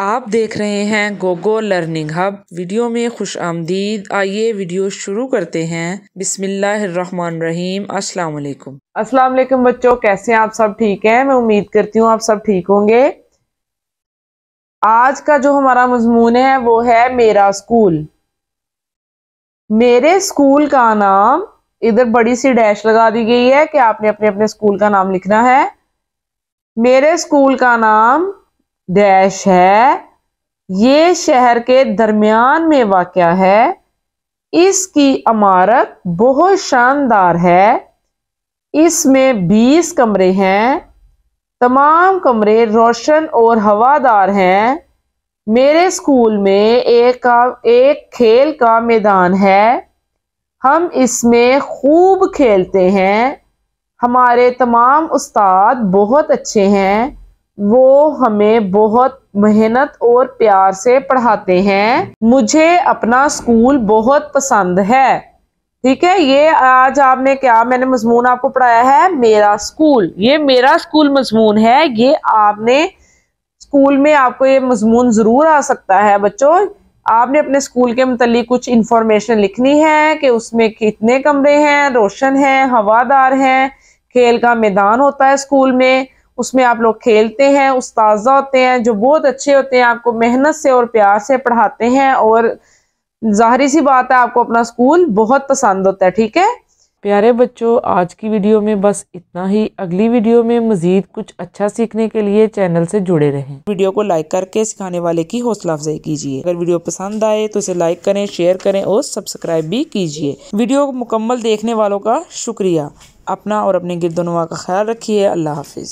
आप देख रहे हैं गोगो लर्निंग हब वीडियो में खुश आमदीद आइए वीडियो शुरू करते हैं बिसमीम अस्सलाम वालेकुम अस्सलाम वालेकुम बच्चों कैसे हैं आप सब ठीक हैं मैं उम्मीद करती हूँ आप सब ठीक होंगे आज का जो हमारा मजमून है वो है मेरा स्कूल मेरे स्कूल का नाम इधर बड़ी सी डैश लगा दी गई है कि आपने अपने अपने स्कूल का नाम लिखना है मेरे स्कूल का नाम डैश है ये शहर के दरमियान में वाक़ है इसकी इमारत बहुत शानदार है इसमें 20 कमरे हैं तमाम कमरे रोशन और हवादार हैं मेरे स्कूल में एक का एक खेल का मैदान है हम इसमें खूब खेलते हैं हमारे तमाम उस्ताद बहुत अच्छे हैं वो हमें बहुत मेहनत और प्यार से पढ़ाते हैं मुझे अपना स्कूल बहुत पसंद है ठीक है ये आज आपने क्या मैंने मजमून आपको पढ़ाया है मेरा स्कूल ये मेरा स्कूल मजमून है ये आपने स्कूल में आपको ये मजमून ज़रूर आ सकता है बच्चों आपने अपने स्कूल के मतलब कुछ इंफॉर्मेशन लिखनी है कि उसमें कितने कमरे हैं रोशन है हवादार है खेल का मैदान होता है स्कूल में उसमें आप लोग खेलते हैं उस्ताजा होते हैं जो बहुत अच्छे होते हैं आपको मेहनत से और प्यार से पढ़ाते हैं और जाहरी सी बात है आपको अपना स्कूल बहुत पसंद होता है ठीक है प्यारे बच्चों आज की वीडियो में बस इतना ही अगली वीडियो में मज़ीद कुछ अच्छा सीखने के लिए चैनल से जुड़े रहें वीडियो को लाइक करके सिखाने वाले की हौसला अफजाई कीजिए अगर वीडियो पसंद आए तो इसे लाइक करें शेयर करें और सब्सक्राइब भी कीजिए वीडियो को मुकम्मल देखने वालों का शुक्रिया अपना और अपने गिरदोनवा का ख्याल रखिए अल्लाह हाफिज़